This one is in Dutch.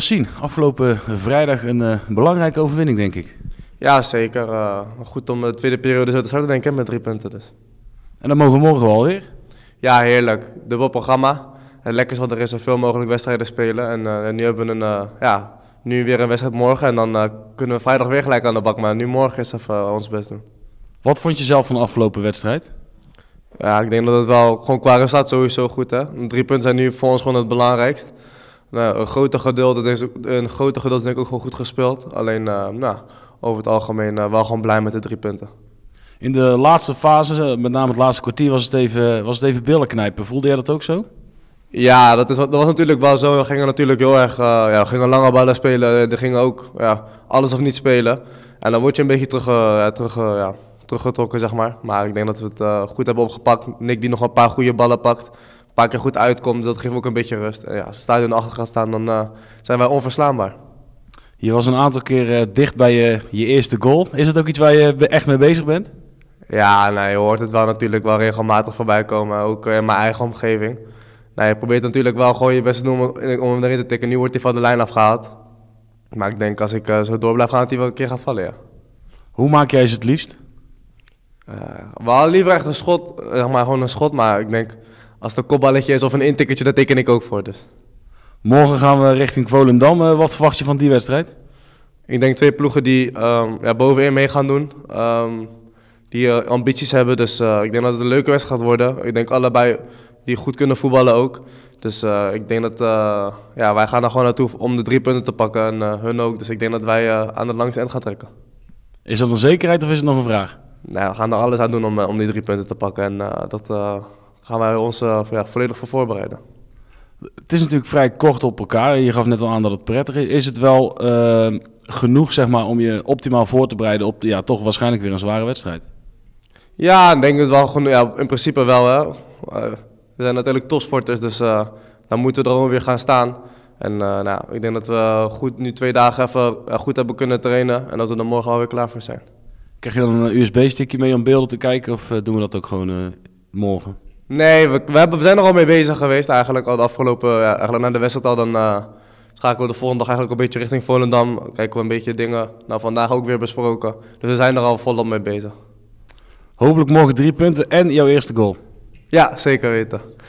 zien. afgelopen eh, vrijdag een eh, belangrijke overwinning, denk ik. Ja, zeker. Eh, goed om de tweede periode zo te starten, denk ik, met drie punten dus. En dan mogen we morgen wel weer? Ja, heerlijk. Dubbel programma. Het lekker is, dat er is zoveel mogelijk wedstrijden spelen. En, nu hebben we een, ja, nu weer een wedstrijd morgen en dan kunnen we vrijdag weer gelijk aan de bak. Maar nu morgen is even ons best doen. Wat vond je zelf van de afgelopen wedstrijd? Ja, ik denk dat het wel gewoon qua resultaat sowieso goed is. Drie punten zijn nu voor ons gewoon het belangrijkst nou, een grote gedeelte, is, een grote gedeelte denk ik ook gewoon goed gespeeld. Alleen eh, nou, over het algemeen eh, wel gewoon blij met de drie punten. In de laatste fase, eh, met name het laatste kwartier, was het even, was het even billen knijpen. Voelde jij dat ook zo? Ja, dat, is, dat was natuurlijk wel zo. We gingen natuurlijk heel erg ja, gingen lange ballen spelen. Er gingen ook ja, alles of niet spelen. En dan word je een beetje terug, terug, uh, ja, teruggetrokken, zeg maar. Maar ik denk dat we het goed hebben opgepakt. Nick die nog een paar goede ballen pakt een paar keer goed uitkomt, dat geeft ook een beetje rust. En ja, als het stadion achter gaat staan, dan eh, zijn wij onverslaanbaar. Je was een aantal keer eh, dicht bij je, je eerste goal. Is dat ook iets waar je echt mee bezig bent? Ja, nou, je hoort het wel natuurlijk wel regelmatig voorbij komen, ook eh, in mijn eigen omgeving. Nou, je probeert natuurlijk wel gewoon je best te doen om, hem erin te tikken. Nu wordt hij van de lijn afgehaald. Maar ik denk als ik zo door blijf gaan, dat hij wel een keer gaat vallen, Hoe maak jij ze het liefst? Uh, wel liever echt een schot, zeg maar gewoon een schot. Maar ik denk als het een kopballetje is of een intikkertje, dat teken ik ook voor. Dus. Morgen gaan we richting Volendam. Eh, wat verwacht je van die wedstrijd? Ik denk twee ploegen die ehm, ja, bovenin mee gaan doen. Ehm, die eh, ambities hebben. Dus eh, ik denk dat het een leuke wedstrijd gaat worden. Ik denk allebei die goed kunnen voetballen ook. Dus ik denk dat ja, wij gaan er gewoon naartoe om de drie punten te pakken. En hun ook. Dus ik denk dat wij aan het langste eind gaan trekken. Is dat een zekerheid of is het nog een vraag? Nou, we gaan er alles aan doen om, om die drie punten te pakken. En dat gaan wij ons eh, ja, volledig voor voorbereiden. Het is natuurlijk vrij kort op elkaar. Je gaf net al aan dat het prettig is. Is het wel eh, genoeg zeg maar, om je optimaal voor te bereiden op ja, toch waarschijnlijk weer een zware wedstrijd? Ja, ik denk het wel. Gewoon, ja, in principe wel. Hè. Eh, we zijn natuurlijk topsporters, dus uh, dan moeten we er gewoon weer gaan staan. En nou, ik denk dat we goed, nu twee dagen even goed hebben kunnen trainen en dat we er morgen alweer klaar voor zijn. Krijg je dan een USB-stickje mee om beelden te kijken of doen we dat ook gewoon morgen? Nee, we, hebben, we zijn er al mee bezig geweest eigenlijk al de afgelopen, ja, eigenlijk na de wedstrijd al, dan eh, schakelen we de volgende dag eigenlijk een beetje richting Volendam. Kijken we een beetje dingen, nou vandaag ook weer besproken. Dus we zijn er al volop mee bezig. Hopelijk morgen drie punten en jouw eerste goal. Ja, zeker weten.